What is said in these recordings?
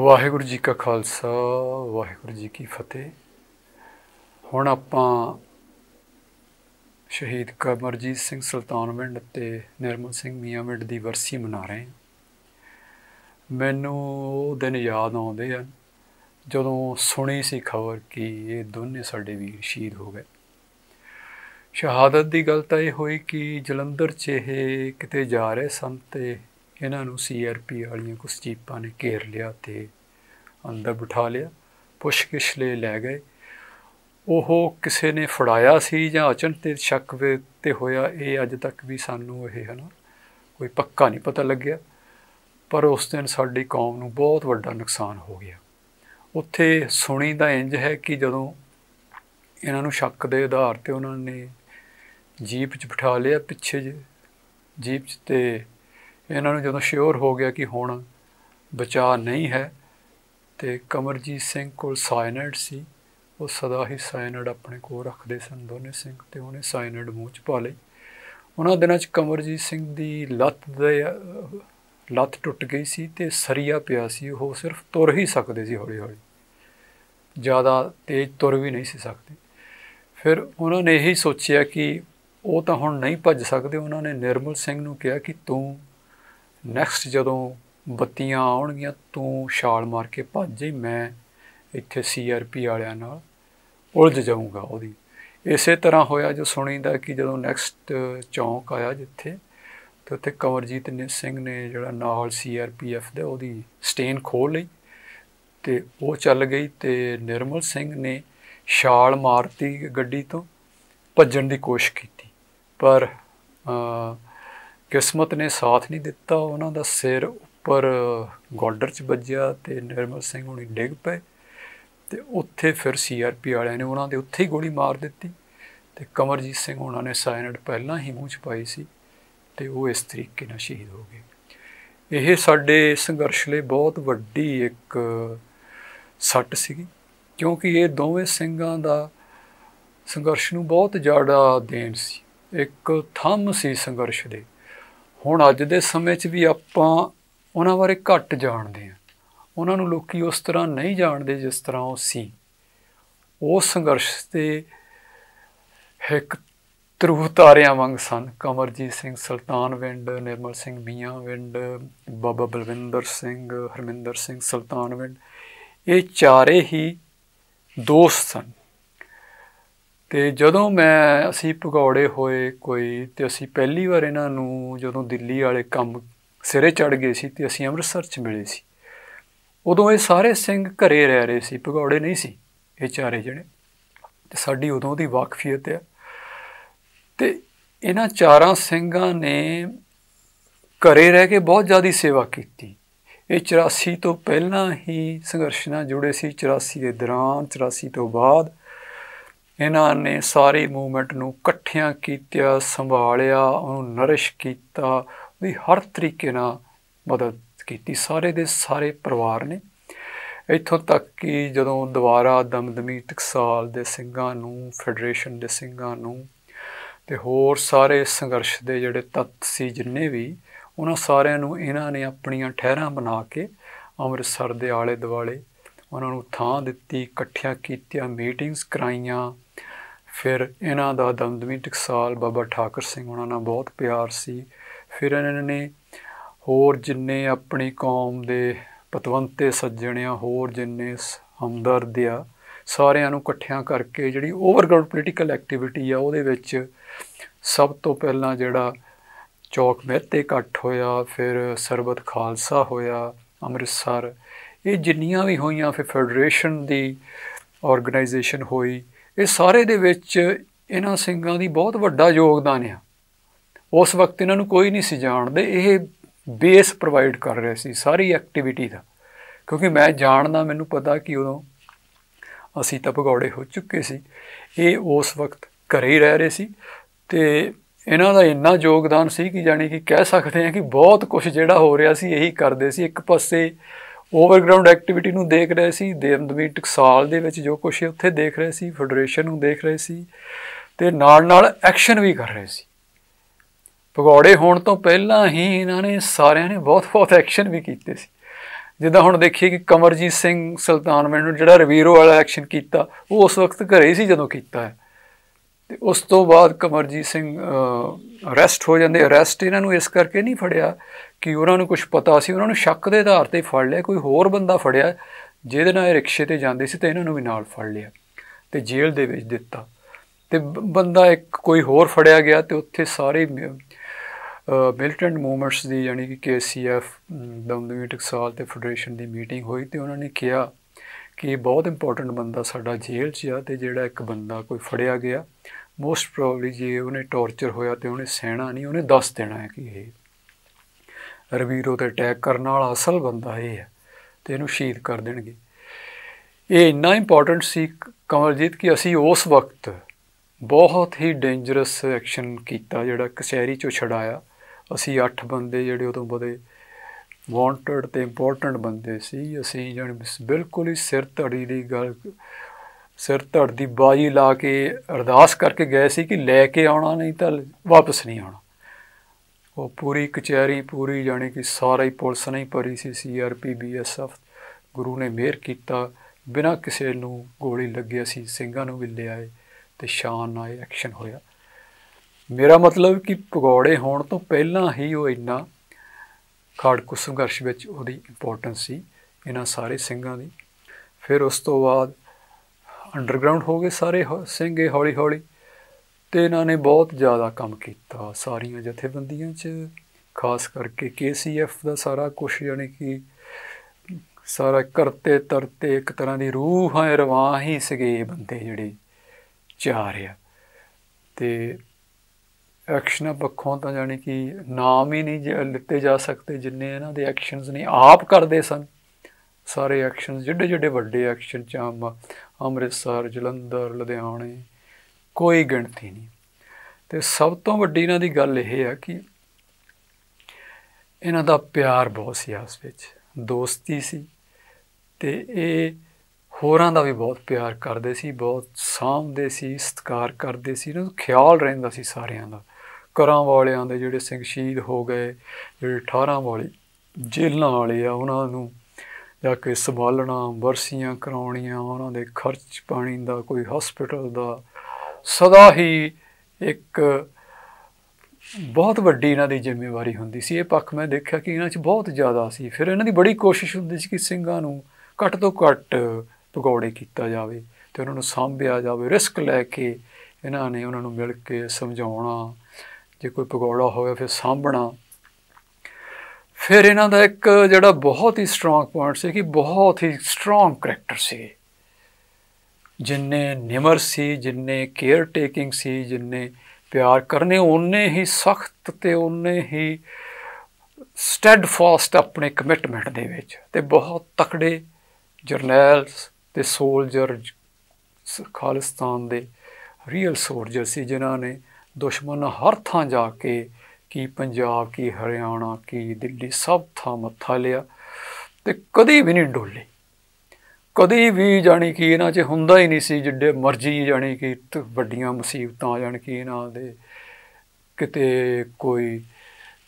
ਵਾਹਿਗੁਰੂ ਜੀ ਕਾ ਖਾਲਸਾ ਵਾਹਿਗੁਰੂ ਜੀ ਕੀ ਫਤਿਹ ਹੁਣ ਆਪਾਂ ਸ਼ਹੀਦ ਕਮਰਜੀਤ ਸਿੰਘ ਸੁਲਤਾਨਵਿੰਡ ਤੇ ਨਿਰਮਲ ਸਿੰਘ ਮੀਆਂਵਿੰਡ ਦੀ ਵਰਸੀ ਮਨਾ ਰਹੇ ਹਾਂ ਮੈਨੂੰ ਉਹ ਦਿਨ ਯਾਦ ਆਉਂਦੇ ਆ ਜਦੋਂ ਸੁਣੀ ਸੀ ਖਬਰ ਕਿ ਇਹ ਦੋਨੇ ਸਾਡੇ ਵੀਰ ਸ਼ਹੀਦ ਹੋ ਗਏ ਸ਼ਹਾਦਤ ਦੀ ਗੱਲ ਤਾਂ ਇਹ ਹੋਈ ਕਿ ਜਲੰਧਰ 'ਚ ਇਹ ਕਿਤੇ ਜਾ ਰਹੇ ਸਨ ਤੇ ਇਹਨਾਂ ਨੂੰ ਸੀਆਰਪੀ ਵਾਲੀਆਂ ਕੁਝ ਜੀਪਾਂ ਨੇ ਘੇਰ ਲਿਆ ਤੇ ਅੰਦਰ ਬਿਠਾ ਲਿਆ ਪੁਸ਼ਕਿਸ਼ ਲਈ ਲੈ ਗਏ ਉਹ ਕਿਸੇ ਨੇ ਫੜਾਇਆ ਸੀ ਜਾਂ ਅਚਨ ਤੇ ਸ਼ੱਕ ਵੇ ਤੇ ਹੋਇਆ ਇਹ ਅੱਜ ਤੱਕ ਵੀ ਸਾਨੂੰ ਇਹ ਹਨਾ ਕੋਈ ਪੱਕਾ ਨਹੀਂ ਪਤਾ ਲੱਗਿਆ ਪਰ ਉਸ ਦਿਨ ਸਾਡੀ ਕੌਮ ਨੂੰ ਬਹੁਤ ਵੱਡਾ ਨੁਕਸਾਨ ਹੋ ਗਿਆ ਉੱਥੇ ਸੁਣੀ ਦਾ ਇੰਜ ਹੈ ਕਿ ਜਦੋਂ ਇਹਨਾਂ ਨੂੰ ਸ਼ੱਕ ਦੇ ਆਧਾਰ ਤੇ ਉਹਨਾਂ ਨੇ ਜੀਪ 'ਚ ਬਿਠਾ ਲਿਆ ਪਿੱਛੇ ਜੀਪ 'ਚ ਤੇ ਇਹਨਾਂ ਨੂੰ ਜਦੋਂ ਸ਼ੋਰ ਹੋ ਗਿਆ ਕਿ ਹੁਣ ਬਚਾ ਨਹੀਂ ਹੈ ਤੇ ਕਮਰਜੀਤ ਸਿੰਘ ਕੋਲ ਸਾਇਨਾਈਡ ਸੀ ਉਹ ਸਦਾ ਹੀ ਸਾਇਨਾਈਡ ਆਪਣੇ ਕੋਲ ਰੱਖਦੇ ਸਨ ਦੋਨੇ ਸਿੰਘ ਤੇ ਉਹਨੇ ਸਾਇਨਾਈਡ ਮੂੰਹ 'ਚ ਪਾ ਲਈ ਉਹਨਾਂ ਦਿਨਾਂ 'ਚ ਕਮਰਜੀਤ ਸਿੰਘ ਦੀ ਲੱਤ ਦੇ ਲੱਤ ਟੁੱਟ ਗਈ ਸੀ ਤੇ ਸਰੀਆ ਪਿਆ ਸੀ ਉਹ ਸਿਰਫ ਤੁਰ ਹੀ ਸਕਦੇ ਸੀ ਹੌਲੀ-ਹੌਲੀ ਜ਼ਿਆਦਾ ਤੇਜ਼ ਤੁਰ ਵੀ ਨਹੀਂ ਸੀ ਸਕਦੇ ਫਿਰ ਉਹਨਾਂ ਨੇ ਇਹੀ ਸੋਚਿਆ ਕਿ ਉਹ ਤਾਂ ਹੁਣ ਨਹੀਂ ਭੱਜ ਸਕਦੇ ਉਹਨਾਂ ਨੇ ਨਿਰਮਲ ਸਿੰਘ ਨੂੰ ਕਿਹਾ ਕਿ ਤੂੰ ਨੈਕਸਟ ਜਦੋਂ ਬੱਤੀਆਂ ਆਉਣਗੀਆਂ ਤੂੰ ਛਾਲ ਮਾਰ ਕੇ ਭੱਜ ਜਾਈ ਮੈਂ ਇੱਥੇ ਸੀਆਰਪੀ ਵਾਲਿਆਂ ਨਾਲ ਉਲਝ ਜਾਊਂਗਾ ਉਹਦੀ ਇਸੇ ਤਰ੍ਹਾਂ ਹੋਇਆ ਜੋ ਸੁਣੀਦਾ ਕਿ ਜਦੋਂ ਨੈਕਸਟ ਚੌਂਕ ਆਇਆ ਜਿੱਥੇ ਤੇ ਉੱਥੇ ਕਮਰਜੀਤ ਨੇ ਸਿੰਘ ਨੇ ਜਿਹੜਾ ਨਾਲ ਸੀਆਰਪੀਐਫ ਦਾ ਉਹਦੀ ਸਟੇਨ ਖੋਲ ਲਈ ਤੇ ਉਹ ਚੱਲ ਗਈ ਤੇ ਨਿਰਮਲ ਸਿੰਘ ਨੇ ਛਾਲ ਮਾਰਤੀ ਗੱਡੀ ਤੋਂ ਭੱਜਣ ਦੀ ਕੋਸ਼ਿਸ਼ ਕੀਤੀ ਪਰ ਕਿਸਮਤ ਨੇ ਸਾਥ ਨਹੀਂ ਦਿੱਤਾ ਉਹਨਾਂ ਦਾ ਸਿਰ ਉੱਪਰ ਗੋਲਡਰ 'ਚ ਵੱਜਿਆ ਤੇ ਨਿਰਮਲ ਸਿੰਘ ਹੁਣੀ ਡਿੱਗ ਪਏ ਤੇ ਉੱਥੇ ਫਿਰ ਸੀਆਰਪੀ ਵਾਲਿਆਂ ਨੇ ਉਹਨਾਂ ਦੇ ਉੱਥੇ ਹੀ ਗੋਲੀ ਮਾਰ ਦਿੱਤੀ ਤੇ ਕਮਰਜੀਤ ਸਿੰਘ ਉਹਨਾਂ ਨੇ ਸਾਇਨਡ ਪਹਿਲਾਂ ਹੀ ਮੂੰਹ 'ਚ ਪਾਈ ਸੀ ਤੇ ਉਹ ਇਸ ਤਰੀਕੇ ਨਾਲ ਸ਼ਹੀਦ ਹੋ ਗਏ ਇਹ ਸਾਡੇ ਸੰਘਰਸ਼ ਲਈ ਬਹੁਤ ਵੱਡੀ ਇੱਕ ਸੱਟ ਸੀਗੀ ਕਿਉਂਕਿ ਇਹ ਦੋਵੇਂ ਸਿੰਘਾਂ ਦਾ ਸੰਘਰਸ਼ ਨੂੰ ਬਹੁਤ ਜ਼ਿਆਦਾ ਦੇਣ ਸੀ ਇੱਕ ਥੰਮ ਸੀ ਸੰਘਰਸ਼ ਦੇ ਹੁਣ ਅੱਜ ਦੇ ਸਮੇਂ 'ਚ ਵੀ ਆਪਾਂ ਉਹਨਾਂ ਬਾਰੇ ਘੱਟ ਜਾਣਦੇ ਆ ਉਹਨਾਂ ਨੂੰ ਲੋਕੀ ਉਸ ਤਰ੍ਹਾਂ ਨਹੀਂ ਜਾਣਦੇ ਜਿਸ ਤਰ੍ਹਾਂ ਉਹ ਸੀ ਉਹ ਸੰਘਰਸ਼ ਤੇ ਇੱਕ ਤਰੂ ਤਾਰਿਆਂ ਵਾਂਗ ਸਨ ਕਮਰਜੀਤ ਸਿੰਘ ਸੁਲਤਾਨ ਵਿੰਡ ਨਿਰਮਲ ਸਿੰਘ ਮੀਆਂ ਵਿੰਡ ਬਾਬਾ ਬਲਵਿੰਦਰ ਸਿੰਘ ਹਰਮਿੰਦਰ ਸਿੰਘ ਸੁਲਤਾਨ ਵਿੰਡ ਇਹ ਚਾਰੇ ਹੀ ਦੋਸਤ ਸਨ ਤੇ ਜਦੋਂ ਮੈਂ ਅਸੀਂ ਭਗੌੜੇ ਹੋਏ ਕੋਈ ਤੇ ਅਸੀਂ ਪਹਿਲੀ ਵਾਰ ਇਹਨਾਂ ਨੂੰ ਜਦੋਂ ਦਿੱਲੀ ਵਾਲੇ ਕੰਮ ਸਿਰੇ ਚੜ ਗਏ ਸੀ ਤੇ ਅਸੀਂ ਅੰਮ੍ਰਿਤਸਰ 'ਚ ਮਿਲੇ ਸੀ ਉਦੋਂ ਇਹ ਸਾਰੇ ਸਿੰਘ ਘਰੇ ਰਹਿ ਰਹੇ ਸੀ ਭਗੌੜੇ ਨਹੀਂ ਸੀ ਇਹ ਚਾਰੇ ਜਣੇ ਤੇ ਸਾਡੀ ਉਦੋਂ ਦੀ ਵਾਕਫੀਅਤ ਹੈ ਤੇ ਇਹਨਾਂ ਚਾਰਾਂ ਸਿੰਘਾਂ ਨੇ ਘਰੇ ਰਹਿ ਕੇ ਬਹੁਤ ਜ਼ਿਆਦੀ ਸੇਵਾ ਕੀਤੀ ਇਹ 84 ਤੋਂ ਪਹਿਲਾਂ ਹੀ ਸੰਘਰਸ਼ ਨਾਲ ਜੁੜੇ ਸੀ 84 ਦੇ ਦੌਰਾਨ 84 ਤੋਂ ਬਾਅਦ ਇਹਨਾਂ ਨੇ ਸਾਰੀ ਮੂਵਮੈਂਟ ਨੂੰ ਇਕੱਠਿਆਂ ਕੀਤਾ ਸੰਭਾਲਿਆ ਉਹਨੂੰ ਨਰਿਸ਼ ਕੀਤਾ ਉਹਦੀ ਹਰ ਤਰੀਕੇ ਨਾਲ ਮਦਦ ਕੀਤੀ ਸਾਰੇ ਦੇ ਸਾਰੇ ਪਰਿਵਾਰ ਨੇ ਇੱਥੋਂ ਤੱਕ ਕਿ ਜਦੋਂ ਦੁਬਾਰਾ ਦਮਦਮੀ ਟਕਸਾਲ ਦੇ ਸਿੰਘਾਂ ਨੂੰ ਫੈਡਰੇਸ਼ਨ ਦੇ ਸਿੰਘਾਂ ਨੂੰ ਤੇ ਹੋਰ ਸਾਰੇ ਸੰਘਰਸ਼ ਦੇ ਜਿਹੜੇ ਤੱਤ ਸੀ ਜਿੰਨੇ ਵੀ ਉਹਨਾਂ ਸਾਰਿਆਂ ਨੂੰ ਇਹਨਾਂ ਨੇ ਆਪਣੀਆਂ ਠਹਿਰਾਂ ਬਣਾ ਕੇ ਅੰਮ੍ਰਿਤਸਰ ਦੇ ਆਲੇ-ਦੁਆਲੇ ਉਹਨਾਂ ਨੂੰ ਥਾਂ ਦਿੱਤੀ ਇਕੱਠਿਆ ਕੀਤੀਆਂ ਮੀਟਿੰਗਸ ਕਰਾਈਆਂ ਫਿਰ ਇਹਨਾਂ ਦਾ ਦਮਦਮੀ ਟਕਸਾਲ ਬਾਬਾ ਠਾਕਰ ਸਿੰਘ ਉਹਨਾਂ ਨਾਲ ਬਹੁਤ ਪਿਆਰ ਸੀ ਫਿਰ ਇਹਨਾਂ ਨੇ ਹੋਰ ਜਿੰਨੇ ਆਪਣੀ ਕੌਮ ਦੇ ਪਤਵੰਤੇ ਸੱਜਣਿਆ ਹੋਰ ਜਿੰਨੇ ਹਮਦਰਦ ਆ ਸਾਰਿਆਂ ਨੂੰ ਇਕੱਠਿਆਂ ਕਰਕੇ ਜਿਹੜੀ ਓਵਰਗਰਾਊਂਡ ਪੋਲੀਟੀਕਲ ਐਕਟੀਵਿਟੀ ਆ ਉਹਦੇ ਵਿੱਚ ਸਭ ਤੋਂ ਪਹਿਲਾਂ ਜਿਹੜਾ ਚੌਕ ਮਹਿਤੇ ਇਕੱਠ ਹੋਇਆ ਫਿਰ ਸਰਬਤ ਖਾਲਸਾ ਹੋਇਆ ਅੰਮ੍ਰਿਤਸਰ ਇਹ ਜਿੰਨੀਆਂ ਵੀ ਹੋਈਆਂ ਫਿਰ ਫੈਡਰੇਸ਼ਨ ਦੀ ਆਰਗੇਨਾਈਜੇਸ਼ਨ ਹੋਈ ਇਹ ਸਾਰੇ ਦੇ ਵਿੱਚ ਇਹਨਾਂ ਸਿੰਘਾਂ ਦੀ ਬਹੁਤ ਵੱਡਾ ਯੋਗਦਾਨ ਆ ਉਸ ਵਕਤ ਇਹਨਾਂ ਨੂੰ ਕੋਈ ਨਹੀਂ ਸੀ ਜਾਣਦੇ ਇਹ ਬੇਸ ਪ੍ਰੋਵਾਈਡ ਕਰ ਰਹੇ ਸੀ ਸਾਰੀ ਐਕਟੀਵਿਟੀ ਦਾ ਕਿਉਂਕਿ ਮੈਂ ਜਾਣਦਾ ਮੈਨੂੰ ਪਤਾ ਕਿ ਉਦੋਂ ਅਸੀਂ ਤਾਂ ਭਗੌੜੇ ਹੋ ਚੁੱਕੇ ਸੀ ਇਹ ਉਸ ਵਕਤ ਘਰੇ ਹੀ ਰਹਿ ਰਹੇ ਸੀ ਤੇ ਇਹਨਾਂ ਦਾ ਇੰਨਾ ਯੋਗਦਾਨ ਸੀ ਕਿ ਜਾਨੀ ਕਿ ਕਹਿ ਸਕਦੇ ਆ ਕਿ ਬਹੁਤ ਕੁਝ ਜਿਹੜਾ ਹੋ ਰਿਹਾ ਸੀ ਇਹੀ ਕਰਦੇ ਸੀ ਇੱਕ ਪਾਸੇ ਓਵਰਗਰਾਉਂਡ ਐਕਟੀਵਿਟੀ ਨੂੰ ਦੇਖ ਰਹੇ ਸੀ ਦੇਵਦਮੀ ਟਕਸਾਲ ਦੇ ਵਿੱਚ ਜੋ ਕੁਝ ਉੱਥੇ ਦੇਖ ਰਹੇ ਸੀ ਫੈਡਰੇਸ਼ਨ ਨੂੰ ਦੇਖ ਰਹੇ ਸੀ ਤੇ ਨਾਲ ਨਾਲ ਐਕਸ਼ਨ ਵੀ ਕਰ ਰਹੇ ਸੀ ਭਗੌੜੇ ਹੋਣ ਤੋਂ ਪਹਿਲਾਂ ਹੀ ਇਹਨਾਂ ਨੇ ਸਾਰਿਆਂ ਨੇ ਬਹੁਤ-ਬਹੁਤ ਐਕਸ਼ਨ ਵੀ ਕੀਤੇ ਸੀ ਜਿੱਦਾਂ ਹੁਣ ਦੇਖੀਏ ਕਿ ਕਮਰਜੀਤ ਸਿੰਘ ਸੁਲਤਾਨ ਮੈਨੂੰ ਜਿਹੜਾ ਰਵੀਰੋ ਵਾਲਾ ਐਕਸ਼ਨ ਕੀਤਾ ਉਹ ਉਸ ਵਕਤ ਘਰੇ ਸੀ ਜਦੋਂ ਕੀਤਾ ਹੈ ਤੇ ਉਸ ਤੋਂ ਬਾਅਦ ਕਮਰਜੀਤ ਸਿੰਘ ਅਰੈਸਟ ਹੋ ਜਾਂਦੇ ਅਰੈਸਟ ਇਹਨਾਂ ਨੂੰ ਇਸ ਕਰਕੇ ਨਹੀਂ ਫੜਿਆ ਕਿ ਉਹਨਾਂ ਨੂੰ ਕੁਝ ਪਤਾ ਸੀ ਉਹਨਾਂ ਨੂੰ ਸ਼ੱਕ ਦੇ ਆਧਾਰ ਤੇ ਫੜ ਲਿਆ ਕੋਈ ਹੋਰ ਬੰਦਾ ਫੜਿਆ ਜਿਹਦੇ ਨਾਲ ਇਹ ਰਿਕਸ਼ੇ ਤੇ ਜਾਂਦੇ ਸੀ ਤੇ ਇਹਨਾਂ ਨੂੰ ਵੀ ਨਾਲ ਫੜ ਲਿਆ ਤੇ ਜੇਲ੍ਹ ਦੇ ਵਿੱਚ ਦਿੱਤਾ ਤੇ ਬੰਦਾ ਇੱਕ ਕੋਈ ਹੋਰ ਫੜਿਆ ਗਿਆ ਤੇ ਉੱਥੇ ਸਾਰੇ ਮਿਲਟੈਂਟ ਮੂਵਮੈਂਟਸ ਦੀ ਯਾਨੀ ਕਿ ਕੇਸੀਐਫ ਦਮਦਮੀ ਟਕਸਾਲ ਤੇ ਫੈਡਰੇਸ਼ਨ ਦੀ ਮੀਟਿੰਗ ਹੋਈ ਤੇ ਉਹਨਾਂ ਨੇ ਕਿਹਾ ਕਿ ਬਹੁਤ ਇੰਪੋਰਟੈਂਟ ਬੰਦਾ ਸਾਡਾ ਜੇਲ੍ਹ 'ਚ ਆ ਤੇ ਜਿਹੜਾ ਇੱਕ ਬੰਦਾ ਕੋਈ ਫੜਿਆ ਗਿਆ ਮੋਸਟ ਪ੍ਰੋਬਬਲੀ ਜੇ ਉਹਨੇ ਟੌਰਚਰ ਹੋਇਆ ਤੇ ਉਹਨੇ ਸਹਿਣਾ ਨਹੀਂ ਉਹਨੇ ਦੱਸ ਦੇਣਾ ਹੈ ਕਿ ਇਹ ਰਵੀਰੋ ਤੇ ਅਟੈਕ ਕਰਨ ਵਾਲਾ ਅਸਲ ਬੰਦਾ ਇਹ ਹੈ ਤੇ ਇਹਨੂੰ ਸ਼ਹੀਦ ਕਰ ਦੇਣਗੇ ਇਹ ਇੰਨਾ ਇੰਪੋਰਟੈਂਟ ਸੀ ਕਮਲਜੀਤ ਕਿ ਅਸੀਂ ਉਸ ਵਕਤ ਬਹੁਤ ਹੀ ਡੇਂਜਰਸ ਐਕਸ਼ਨ ਕੀਤਾ ਜਿਹੜਾ ਕਸ਼ੈਰੀ ਚੋਂ ਛਡਾਇਆ ਅਸੀਂ 8 ਬੰਦੇ ਜਿਹੜੇ ਉਦੋਂ ਬਦੇ ਵਾਂਟਡ ਤੇ ਇੰਪੋਰਟੈਂਟ ਬੰਦੇ ਸੀ ਅਸੀਂ ਜਾਨੀ ਬਿਲਕੁਲ ਹੀ ਸਿਰ ਧੜੀ ਦੀ ਗੱਲ ਸਿਰ ਧੜ ਦੀ ਬਾਜੀ ਲਾ ਕੇ ਅਰਦਾਸ ਕਰਕੇ ਗਏ ਸੀ ਕਿ ਲੈ ਕੇ ਆਉਣਾ ਨਹੀਂ ਤਾਂ ਵਾਪਸ ਨਹੀਂ ਆਉਣਾ ਉਹ ਪੂਰੀ ਕਚਹਿਰੀ ਪੂਰੀ ਜਾਣੀ ਕਿ ਸਾਰਾ ਹੀ ਪੁਲਿਸ ਨਹੀਂ ਭਰੀ ਸੀ ਸੀਆਰਪੀ ਬੀਐਸਐਫ ਗੁਰੂ ਨੇ ਮਿਹਰ ਕੀਤਾ ਬਿਨਾਂ ਕਿਸੇ ਨੂੰ ਗੋਲੀ ਲੱਗਿਆ ਅਸੀਂ ਸਿੰਘਾਂ ਨੂੰ ਵੀ ਲਿਆਏ ਤੇ ਸ਼ਾਨ ਨਾਲ ਐਕਸ਼ਨ ਹੋਇਆ ਮੇਰਾ ਮਤਲਬ ਕਿ ਪਗੌੜੇ ਹੋਣ ਤੋਂ ਪਹਿਲਾਂ ਹੀ ਉਹ ਇੰਨਾ ਖੜਕੂ ਸੰਘਰਸ਼ ਵਿੱਚ ਉਹਦੀ ਇੰਪੋਰਟੈਂਸ ਸੀ ਇਹਨਾਂ ਸਾਰੇ ਸਿੰਘਾਂ ਦੀ ਫਿਰ ਉਸ ਤੋਂ ਬਾਅਦ ਅੰਡਰਗਰਾਉਂਡ ਹੋ ਗਏ ਸਾਰੇ ਸਿੰਘ ਇਹ ਹੌਲੀ ਹੌਲੀ ਤੇ ਇਹਨਾਂ ਨੇ ਬਹੁਤ ਜ਼ਿਆਦਾ ਕੰਮ ਕੀਤਾ ਸਾਰੀਆਂ ਜਥੇਬੰਦੀਆਂ 'ਚ ਖਾਸ ਕਰਕੇ ਕੇਸੀਐਫ ਦਾ ਸਾਰਾ ਕੁਝ ਯਾਨੀ ਕਿ ਸਾਰਾ ਕਰਤੇ ਤਰਤੇ ਇੱਕ ਤਰ੍ਹਾਂ ਦੀ ਰੂਹ ਹੈ ਰਵਾਂ ਹੀ ਸੀਗੇ ਬੰਦੇ ਜਿਹੜੇ ਚਾਰ ਆ ਤੇ ਐਕਸ਼ਨ ਪੱਖੋਂ ਤਾਂ ਯਾਨੀ ਕਿ ਨਾਮ ਹੀ ਨਹੀਂ ਲਿੱਤੇ ਜਾ ਸਕਦੇ ਜਿੰਨੇ ਇਹਨਾਂ ਦੇ ਐਕਸ਼ਨਸ ਨੇ ਆਪ ਕਰਦੇ ਸਨ ਸਾਰੇ ਐਕਸ਼ਨ ਜਿੱਡੇ ਜਿੱਡੇ ਵੱਡੇ ਐਕਸ਼ਨ ਚਾਮ ਅੰਮ੍ਰਿਤਸਰ ਜਲੰਧਰ ਲੁਧਿਆਣੇ ਕੋਈ ਗਿਣਤੀ ਨਹੀਂ ਤੇ ਸਭ ਤੋਂ ਵੱਡੀ ਇਹਨਾਂ ਦੀ ਗੱਲ ਇਹ ਹੈ ਕਿ ਇਹਨਾਂ ਦਾ ਪਿਆਰ ਬਹੁਤ ਸੀ ਆਸ ਵਿੱਚ ਦੋਸਤੀ ਸੀ ਤੇ ਇਹ ਹੋਰਾਂ ਦਾ ਵੀ ਬਹੁਤ ਪਿਆਰ ਕਰਦੇ ਸੀ ਬਹੁਤ ਸਾਂਭਦੇ ਸੀ ਸਤਿਕਾਰ ਕਰਦੇ ਸੀ ਇਹਨਾਂ ਨੂੰ ਖਿਆਲ ਰਹਿੰਦਾ ਸੀ ਸਾਰਿਆਂ ਦਾ ਕਰਾਂ ਵਾਲਿਆਂ ਦੇ ਜਿਹੜੇ ਸਿੰਘ ਸ਼ਹੀਦ ਹੋ ਗਏ ਜਿਹੜੇ 18 ਵਾਲੇ ਜੇਲ੍ਹਾਂ ਵਾਲੇ ਆ ਉਹਨਾਂ ਨੂੰ ਜਾਂ ਕਿ ਸੰਭਾਲਣਾ ਵਰਸੀਆਂ ਕਰਾਉਣੀਆਂ ਉਹਨਾਂ ਦੇ ਖਰਚ ਪਾਣੀ ਦਾ ਕੋਈ ਹਸਪੀਟਲ ਦਾ ਸਦਾ ਹੀ ਇੱਕ ਬਹੁਤ ਵੱਡੀ ਇਹਨਾਂ ਦੀ ਜ਼ਿੰਮੇਵਾਰੀ ਹੁੰਦੀ ਸੀ ਇਹ ਪੱਖ ਮੈਂ ਦੇਖਿਆ ਕਿ ਇਹਨਾਂ 'ਚ ਬਹੁਤ ਜ਼ਿਆਦਾ ਸੀ ਫਿਰ ਇਹਨਾਂ ਦੀ ਬੜੀ ਕੋਸ਼ਿਸ਼ ਹੁੰਦੀ ਸੀ ਕਿ ਸਿੰਘਾਂ ਨੂੰ ਘੱਟ ਤੋਂ ਘੱਟ ਪਕੌੜੇ ਕੀਤਾ ਜਾਵੇ ਤੇ ਉਹਨਾਂ ਨੂੰ ਸਾਂਭਿਆ ਜਾਵੇ ਰਿਸਕ ਲੈ ਕੇ ਇਹਨਾਂ ਨੇ ਉਹਨਾਂ ਨੂੰ ਮਿਲ ਕੇ ਸਮਝਾਉਣਾ ਜੇ ਕੋਈ ਪਕੌੜਾ ਹੋਵੇ ਫਿਰ ਸਾਂਭਣਾ ਫਿਰ ਇਹਨਾਂ ਦਾ ਇੱਕ ਜਿਹੜਾ ਬਹੁਤ ਹੀ ਸਟਰੋਂਗ ਪੁਆਇੰਟ ਸੀ ਕਿ ਬਹੁਤ ਹੀ ਸਟਰੋਂਗ ਕੈਰੈਕਟਰ ਸੀ ਜਿੰਨੇ ਨਿਮਰ ਸੀ ਜਿੰਨੇ ਕੇਅਰ ਟੇਕਿੰਗ ਸੀ ਜਿੰਨੇ ਪਿਆਰ ਕਰਨੇ ਉਹਨੇ ਹੀ ਸਖਤ ਤੇ ਉਹਨੇ ਹੀ ਸਟੈਡਫਾਸਟ ਆਪਣੇ ਕਮਿਟਮੈਂਟ ਦੇ ਵਿੱਚ ਤੇ ਬਹੁਤ ਤਕੜੇ ਜਰਨਲਸ ਤੇ ਸੋਲਜਰ ਖਾਲਿਸਤਾਨ ਦੇ ਰੀਅਲ ਸੋਲਜਰ ਸੀ ਜਿਨ੍ਹਾਂ ਨੇ ਦੁਸ਼ਮਣ ਹਰ ਥਾਂ ਜਾ ਕੇ ਕੀ ਪੰਜਾਬ ਕੀ ਹਰਿਆਣਾ ਕੀ ਦਿੱਲੀ ਸਭ ਥਾਂ ਮੱਥਾ ਲਿਆ ਤੇ ਕਦੀ ਵੀ ਨਹੀਂ ਡੋਲੇ ਕਦੀ ਵੀ ਜਾਣੀ ਕਿ ਇਹਨਾਂ 'ਚ ਹੁੰਦਾ ਹੀ ਨਹੀਂ ਸੀ ਜਿੱਡੇ ਮਰਜ਼ੀ ਜਾਣੀ ਕਿ ਵੱਡੀਆਂ ਮੁਸੀਬਤਾਂ ਜਾਣ ਕਿ ਇਹਨਾਂ ਦੇ ਕਿਤੇ ਕੋਈ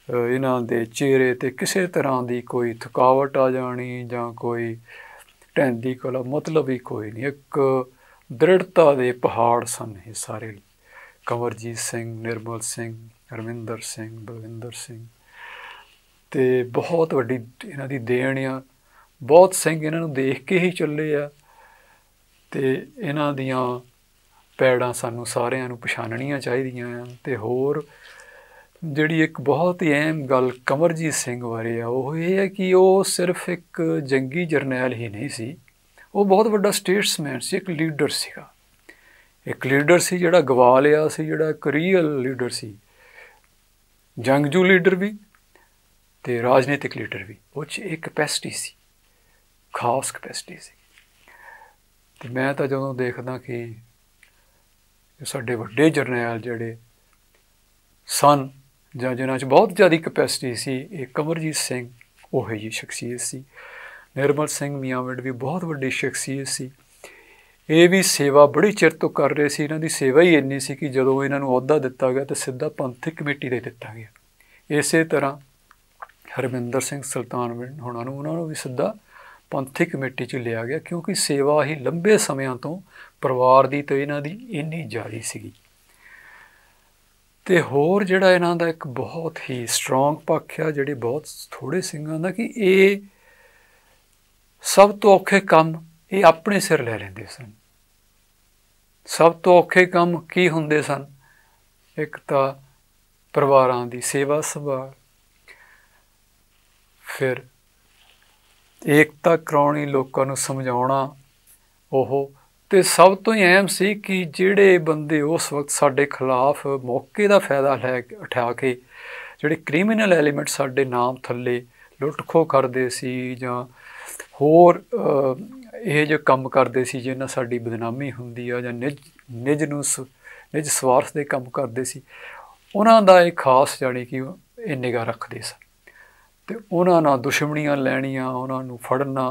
ਇਹਨਾਂ ਦੇ ਚਿਹਰੇ ਤੇ ਕਿਸੇ ਤਰ੍ਹਾਂ ਦੀ ਕੋਈ ਥਕਾਵਟ ਆ ਜਾਣੀ ਜਾਂ ਕੋਈ ਟੈਂਦੀ ਕੋਲ ਮਤਲਬ ਹੀ ਕੋਈ ਨਹੀਂ ਇੱਕ ਦ੍ਰਿੜਤਾ ਦੇ ਪਹਾੜ ਸਨ ਇਹ ਸਾਰੇ ਕਵਰਜੀਤ ਸਿੰਘ ਨਿਰਮਲ ਸਿੰਘ ਹਰਮਿੰਦਰ ਸਿੰਘ ਬਲਵਿੰਦਰ ਸਿੰਘ ਤੇ ਬਹੁਤ ਵੱਡੀ ਇਹਨਾਂ ਦੀ ਦੇਣ ਆ ਬਹੁਤ ਸਿੰਘ ਇਹਨਾਂ ਨੂੰ ਦੇਖ ਕੇ ਹੀ ਚੱਲੇ ਆ ਤੇ ਇਹਨਾਂ ਦੀਆਂ ਪੈੜਾਂ ਸਾਨੂੰ ਸਾਰਿਆਂ ਨੂੰ ਪਛਾਣਨੀਆਂ ਚਾਹੀਦੀਆਂ ਆ ਤੇ ਹੋਰ ਜਿਹੜੀ ਇੱਕ ਬਹੁਤ ਹੀ ਅਹਿਮ ਗੱਲ ਕਮਰਜੀਤ ਸਿੰਘ ਬਾਰੇ ਆ ਉਹ ਇਹ ਹੈ ਕਿ ਉਹ ਸਿਰਫ ਇੱਕ ਜੰਗੀ ਜਰਨੈਲ ਹੀ ਨਹੀਂ ਸੀ ਉਹ ਬਹੁਤ ਵੱਡਾ ਸਟੇਟਸਮੈਨ ਸੀ ਇੱਕ ਲੀਡਰ ਸੀਗਾ ਇੱਕ ਲੀਡਰ ਸੀ ਜਿਹੜਾ ਗਵਾ ਲਿਆ ਸੀ ਜਿਹੜਾ ਇੱਕ ਰੀਅਲ ਲੀਡਰ ਸੀ ਜੰਗਜੂ ਲੀਡਰ ਵੀ ਤੇ ਰਾਜਨੀਤਿਕ ਲੀਡਰ ਵੀ ਉਹ 'ਚ ਇੱਕ ਕਪੈਸਿਟੀ ਸੀ ਖਾਸ ਕਪੈਸਿਟੀ ਸੀ ਤੇ ਮੈਂ ਤਾਂ ਜਦੋਂ ਦੇਖਦਾ ਕਿ ਸਾਡੇ ਵੱਡੇ ਜਰਨੈਲ ਜਿਹੜੇ ਸਨ ਜਾਂ ਜਿਨ੍ਹਾਂ 'ਚ ਬਹੁਤ ਜ਼ਿਆਦਾ ਕਪੈਸਿਟੀ ਸੀ ਇਹ ਕਮਰਜੀਤ ਸਿੰਘ ਉਹ ਹੀ ਸ਼ਖਸੀਅਤ ਸੀ ਨਿਰਮਲ ਸਿੰਘ ਮੀਆਂਵੜ ਵੀ ਬਹੁਤ ਵੱਡੀ ਸ਼ਖਸੀਅਤ ਸੀ ਇਹ ਵੀ ਸੇਵਾ ਬੜੀ ਚਿਰ ਤੋਂ ਕਰ ਰਹੇ ਸੀ ਇਹਨਾਂ ਦੀ ਸੇਵਾ ਹੀ ਇੰਨੀ ਸੀ ਕਿ ਜਦੋਂ ਇਹਨਾਂ ਨੂੰ ਅਹੁਦਾ ਦਿੱਤਾ ਗਿਆ ਤਾਂ ਸਿੱਧਾ ਪੰਥਕ ਕਮੇਟੀ ਦੇ ਦਿੱਤਾ ਗਿਆ ਇਸੇ ਤਰ੍ਹਾਂ ਹਰਮਿੰਦਰ ਸਿੰਘ ਸੁਲਤਾਨ ਹੁਣਾਂ ਨੂੰ ਉਹਨਾਂ ਨੂੰ ਵੀ ਸਿੱਧਾ ਪੰਥਕ ਕਮੇਟੀ 'ਚ ਲਿਆ ਗਿਆ ਕਿਉਂਕਿ ਸੇਵਾ ਹੀ ਲੰਬੇ ਸਮਿਆਂ ਤੋਂ ਪਰਿਵਾਰ ਦੀ ਤੇ ਇਹਨਾਂ ਦੀ ਇੰਨੀ ਜਾਰੀ ਸੀਗੀ ਤੇ ਹੋਰ ਜਿਹੜਾ ਇਹਨਾਂ ਦਾ ਇੱਕ ਬਹੁਤ ਹੀ ਸਟਰੋਂਗ ਪੱਖ ਆ ਜਿਹੜੇ ਬਹੁਤ ਥੋੜੇ ਸਿੰਘਾਂ ਦਾ ਕਿ ਇਹ ਸਭ ਤੋਂ ਔਖੇ ਕੰਮ ਇਹ ਆਪਣੇ ਸਿਰ ਲੈ ਲੈਂਦੇ ਸਨ ਸਭ ਤੋਂ ਔਖੇ ਕੰਮ ਕੀ ਹੁੰਦੇ ਸਨ ਇੱਕ ਤਾਂ ਪਰਿਵਾਰਾਂ ਦੀ ਸੇਵਾ ਸੰਭਾਲ ਫਿਰ ਇਕਤਾ ਕਰਾਉਣੀ ਲੋਕਾਂ ਨੂੰ ਸਮਝਾਉਣਾ ਉਹ ਤੇ ਸਭ ਤੋਂ ਅਹਿਮ ਸੀ ਕਿ ਜਿਹੜੇ ਬੰਦੇ ਉਸ ਵਕਤ ਸਾਡੇ ਖਿਲਾਫ ਮੌਕੇ ਦਾ ਫਾਇਦਾ ਲੈ ਕੇ ਉਠਾ ਕੇ ਜਿਹੜੇ ਕ੍ਰਿਮੀਨਲ ਐਲੀਮੈਂਟ ਸਾਡੇ ਨਾਮ ਥੱਲੇ ਲੁੱਟਖੋ ਕਰਦੇ ਸੀ ਜਾਂ ਹੋਰ ਇਹ ਜੋ ਕੰਮ ਕਰਦੇ ਸੀ ਜਿਹਨਾਂ ਸਾਡੀ ਬਦਨਾਮੀ ਹੁੰਦੀ ਆ ਜਾਂ ਨਿਜ ਨਿਜ ਨੂੰ ਨਿਜ ਸਵਾਰਥ ਦੇ ਕੰਮ ਕਰਦੇ ਸੀ ਉਹਨਾਂ ਦਾ ਇਹ ਖਾਸ ਜਾਣੀ ਕਿ ਇਹ ਨਿਗਾ ਰੱਖਦੇ ਸੀ ਤੇ ਉਹਨਾਂ ਨਾਲ ਦੁਸ਼ਮਣੀਆਂ ਲੈਣੀਆਂ ਉਹਨਾਂ ਨੂੰ ਫੜਨਾ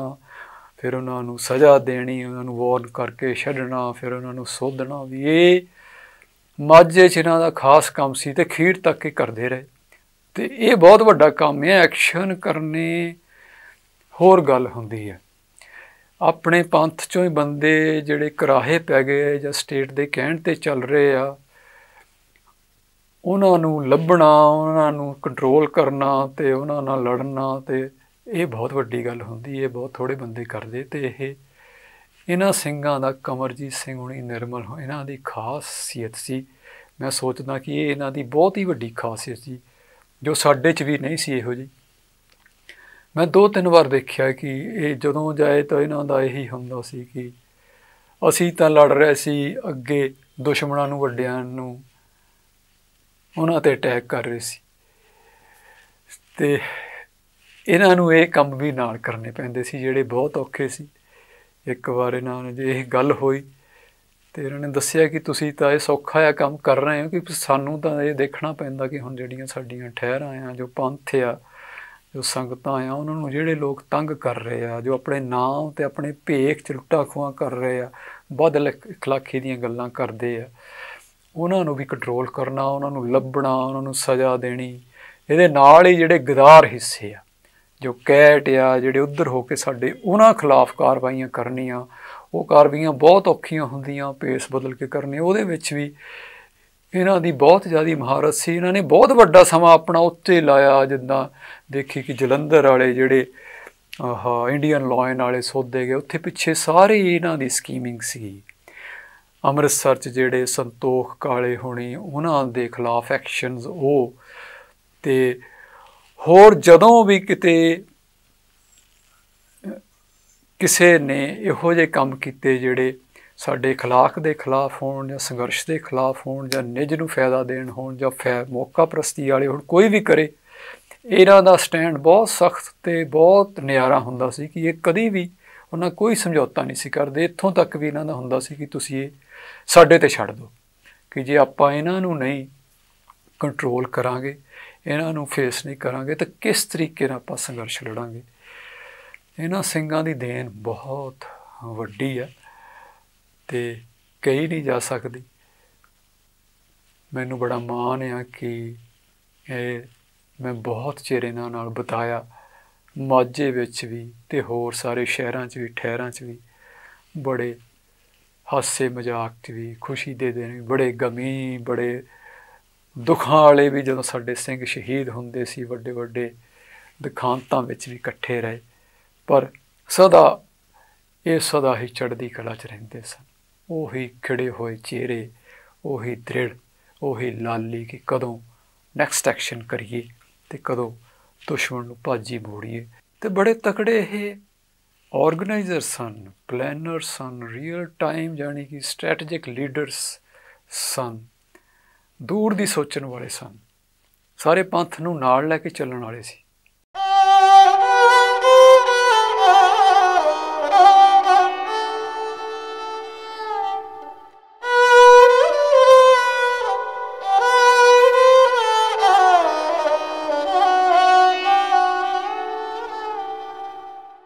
ਫਿਰ ਉਹਨਾਂ ਨੂੰ ਸਜ਼ਾ ਦੇਣੀ ਉਹਨਾਂ ਨੂੰ ਵਾਰਨ ਕਰਕੇ ਛੱਡਣਾ ਫਿਰ ਉਹਨਾਂ ਨੂੰ ਸੋਧਣਾ ਵੀ ਇਹ ਮਾਝੇ ਚ ਇਹਨਾਂ ਦਾ ਖਾਸ ਕੰਮ ਸੀ ਤੇ ਖੀਰ ਤੱਕ ਇਹ ਕਰਦੇ ਰਹੇ ਤੇ ਇਹ ਬਹੁਤ ਵੱਡਾ ਕੰਮ ਹੈ ਐਕਸ਼ਨ ਕਰਨੇ ਹੋਰ ਗੱਲ ਹੁੰਦੀ ਹੈ ਆਪਣੇ ਪੰਥ ਚੋਂ ਹੀ ਬੰਦੇ ਜਿਹੜੇ ਕਰਾਹੇ ਪੈ ਗਏ ਜਾਂ ਸਟੇਟ ਦੇ ਕਹਿਣ ਤੇ ਚੱਲ ਰਹੇ ਆ ਉਹਨਾਂ ਨੂੰ ਲੱਭਣਾ ਉਹਨਾਂ ਨੂੰ ਕੰਟਰੋਲ ਕਰਨਾ ਤੇ ਉਹਨਾਂ ਨਾਲ ਲੜਨਾ ਤੇ ਇਹ ਬਹੁਤ ਵੱਡੀ ਗੱਲ ਹੁੰਦੀ ਹੈ ਬਹੁਤ ਥੋੜੇ ਬੰਦੇ ਕਰਦੇ ਤੇ ਇਹ ਇਹਨਾਂ ਸਿੰਘਾਂ ਦਾ ਕਮਰਜੀਤ ਸਿੰਘ ਹੁਣੀ ਨਿਰਮਲ ਇਹਨਾਂ ਦੀ ਖਾਸੀਅਤ ਸੀ ਮੈਂ ਸੋਚਦਾ ਕਿ ਇਹ ਇਹਨਾਂ ਦੀ ਬਹੁਤ ਹੀ ਵੱਡੀ ਖਾਸੀਅਤ ਸੀ ਜੋ ਸਾਡੇ 'ਚ ਵੀ ਨਹੀਂ ਸੀ ਇਹੋ ਜੀ ਮੈਂ ਦੋ ਤਿੰਨ ਵਾਰ ਦੇਖਿਆ ਕਿ ਇਹ ਜਦੋਂ ਜਾਏ ਤਾਂ ਇਹਨਾਂ ਦਾ ਇਹੀ ਹੁੰਦਾ ਸੀ ਕਿ ਅਸੀਂ ਤਾਂ ਲੜ ਰਹੇ ਸੀ ਅੱਗੇ ਦੁਸ਼ਮਣਾਂ ਨੂੰ ਵੱਡਿਆਂ ਨੂੰ ਉਹਨਾਂ ਤੇ ਅਟੈਕ ਕਰ ਰਹੇ ਸੀ ਤੇ ਇਹਨਾਂ ਨੂੰ ਇਹ ਕੰਮ ਵੀ ਨਾਲ ਕਰਨੇ ਪੈਂਦੇ ਸੀ ਜਿਹੜੇ ਬਹੁਤ ਔਖੇ ਸੀ ਇੱਕ ਵਾਰ ਇਹਨਾਂ ਨੂੰ ਜੇ ਇਹ ਗੱਲ ਹੋਈ ਤੇ ਇਹਨਾਂ ਨੇ ਦੱਸਿਆ ਕਿ ਤੁਸੀਂ ਤਾਂ ਇਹ ਸੌਖਾ ਆ ਕੰਮ ਕਰ ਰਹੇ ਹੋ ਕਿ ਸਾਨੂੰ ਤਾਂ ਇਹ ਦੇਖਣਾ ਪੈਂਦਾ ਕਿ ਹੁਣ ਜਿਹੜੀਆਂ ਸਾਡੀਆਂ ਠਹਿਰਾਂ ਆ ਜੋ ਪੰਥ ਆ ਜੋ ਸੰਗਤਾਂ ਆ ਉਹਨਾਂ ਨੂੰ ਜਿਹੜੇ ਲੋਕ ਤੰਗ ਕਰ ਰਹੇ ਆ ਜੋ ਆਪਣੇ ਨਾਮ ਤੇ ਆਪਣੇ ਭੇਖ ਚ ਲੁੱਟਾ ਖੋਆ ਕਰ ਰਹੇ ਆ ਬਦਲ ਖਲਾਕੀ ਦੀਆਂ ਗੱਲਾਂ ਕਰਦੇ ਆ ਉਹਨਾਂ ਨੂੰ ਵੀ ਕੰਟਰੋਲ ਕਰਨਾ ਉਹਨਾਂ ਨੂੰ ਲੱਭਣਾ ਉਹਨਾਂ ਨੂੰ ਸਜ਼ਾ ਦੇਣੀ ਇਹਦੇ ਨਾਲ ਹੀ ਜਿਹੜੇ ਗਦਾਰ ਹਿੱਸੇ ਆ ਜੋ ਕੈਟ ਆ ਜਿਹੜੇ ਉਧਰ ਹੋ ਕੇ ਸਾਡੇ ਉਹਨਾਂ ਖਿਲਾਫ ਕਾਰਵਾਈਆਂ ਕਰਨੀਆਂ ਉਹ ਕਾਰਵਾਈਆਂ ਬਹੁਤ ਔਖੀਆਂ ਹੁੰਦੀਆਂ ਪੇਸ ਬਦਲ ਕੇ ਕਰਨੀ ਉਹਦੇ ਵਿੱਚ ਵੀ ਇਹਨਾਂ ਦੀ ਬਹੁਤ ਜ਼ਿਆਦੀ ਮਹਾਰਤ ਸੀ ਇਹਨਾਂ ਨੇ ਬਹੁਤ ਵੱਡਾ ਸਮਾਂ ਆਪਣਾ ਉੱਤੇ ਲਾਇਆ ਜਿੱਦਾਂ ਦੇਖੀ ਕਿ ਜਲੰਧਰ ਵਾਲੇ ਜਿਹੜੇ ਆਹਾ ਇੰਡੀਅਨ ਲਾਇਨ ਵਾਲੇ ਸੋਧੇ ਗਏ ਉੱਥੇ ਪਿੱਛੇ ਸਾਰੇ ਇਹਨਾਂ ਦੀ ਸਕੀਮਿੰਗ ਸੀ ਅੰਮ੍ਰਿਤਸਰ 'ਚ ਜਿਹੜੇ ਸੰਤੋਖ ਕਾਲੇ ਹੋਣੀ ਉਹਨਾਂ ਦੇ ਖਿਲਾਫ ਐਕਸ਼ਨਸ ਉਹ ਤੇ ਹੋਰ ਜਦੋਂ ਵੀ ਕਿਤੇ ਕਿਸੇ ਨੇ ਇਹੋ ਜਿਹੇ ਕੰਮ ਕੀਤੇ ਜਿਹੜੇ ਸਾਡੇ اخلاق ਦੇ ਖਿਲਾਫ ਹੋਣ ਜਾਂ ਸੰਘਰਸ਼ ਦੇ ਖਿਲਾਫ ਹੋਣ ਜਾਂ ਨਿੱਜ ਨੂੰ ਫਾਇਦਾ ਦੇਣ ਹੋਣ ਜਾਂ ਫੈ ਮੌਕਾ ਪ੍ਰਸਤੀ ਵਾਲੇ ਹੋਣ ਕੋਈ ਵੀ ਕਰੇ ਇਹਨਾਂ ਦਾ ਸਟੈਂਡ ਬਹੁਤ ਸਖਤ ਤੇ ਬਹੁਤ ਨਿਆਰਾ ਹੁੰਦਾ ਸੀ ਕਿ ਇਹ ਕਦੀ ਵੀ ਉਹਨਾਂ ਕੋਈ ਸਮਝੌਤਾ ਨਹੀਂ ਸੀ ਕਰਦੇ ਇੱਥੋਂ ਤੱਕ ਵੀ ਇਹਨਾਂ ਦਾ ਹੁੰਦਾ ਸੀ ਕਿ ਤੁਸੀਂ ਇਹ ਸਾਡੇ ਤੇ ਛੱਡ ਦਿਓ ਕਿ ਜੇ ਆਪਾਂ ਇਹਨਾਂ ਨੂੰ ਨਹੀਂ ਕੰਟਰੋਲ ਕਰਾਂਗੇ ਇਹਨਾਂ ਨੂੰ ਫੇਸ ਨਹੀਂ ਕਰਾਂਗੇ ਤਾਂ ਕਿਸ ਤਰੀਕੇ ਨਾਲ ਆਪਾਂ ਸੰਘਰਸ਼ ਲੜਾਂਗੇ ਇਹਨਾਂ ਸਿੰਘਾਂ ਦੀ ਦੇਣ ਬਹੁਤ ਵੱਡੀ ਹੈ ਤੇ ਕਹੀ ਨਹੀਂ ਜਾ ਸਕਦੀ ਮੈਨੂੰ ਬੜਾ ਮਾਣ ਆ ਕਿ ਇਹ ਮੈਂ ਬਹੁਤ ਚਿਰ ਇਹਨਾਂ ਨਾਲ ਬਤਾਇਆ ਮਾਝੇ ਵਿੱਚ ਵੀ ਤੇ ਹੋਰ ਸਾਰੇ ਸ਼ਹਿਰਾਂ 'ਚ ਵੀ ਠਹਿਰਾਂ 'ਚ ਵੀ ਬੜੇ ਹਾਸੇ ਮਜ਼ਾਕ 'ਚ ਵੀ ਖੁਸ਼ੀ ਦੇ ਦਿਨ ਵੀ ਬੜੇ ਗਮੀ ਬੜੇ ਦੁੱਖਾਂ ਵਾਲੇ ਵੀ ਜਦੋਂ ਸਾਡੇ ਸਿੰਘ ਸ਼ਹੀਦ ਹੁੰਦੇ ਸੀ ਵੱਡੇ ਵੱਡੇ ਦਿਖਾਂਤਾਂ ਵਿੱਚ ਵੀ ਇਕੱਠੇ ਰਹੇ ਪਰ ਸਦਾ ਇਹ ਸਦਾ ਹੀ ਚੜ੍ਹਦੀ ਕਲਾ 'ਚ ਰਹਿੰਦੇ ਸਨ ਉਹੀ ਖਿੜੇ ਹੋਏ ਚਿਹਰੇ ਉਹੀ ਦ੍ਰਿੜ ਉਹੀ ਲਾਲੀ ਕਿ ਕਦੋਂ ਨੈਕਸਟ ਐਕਸ਼ਨ ਕਰੀਏ ਤੇ ਕਦੋਂ ਦੁਸ਼ਮਣ ਨੂੰ ਭਾਜੀ ਮੋੜੀਏ ਤੇ ਬੜੇ ਤਕੜੇ ਇਹ ਆਰਗੇਨਾਈਜ਼ਰ ਸਨ ਪਲੈਨਰ ਸਨ ਰੀਅਲ ਟਾਈਮ ਜਾਨੀ ਕਿ ਸਟ੍ਰੈਟੈਜਿਕ ਲੀਡਰਸ ਸਨ ਦੂਰ ਦੀ ਸੋਚਣ ਵਾਲੇ ਸਨ ਸਾਰੇ ਪੰਥ ਨੂੰ ਨਾਲ ਲੈ ਕੇ ਚੱਲਣ ਵਾਲੇ ਸੀ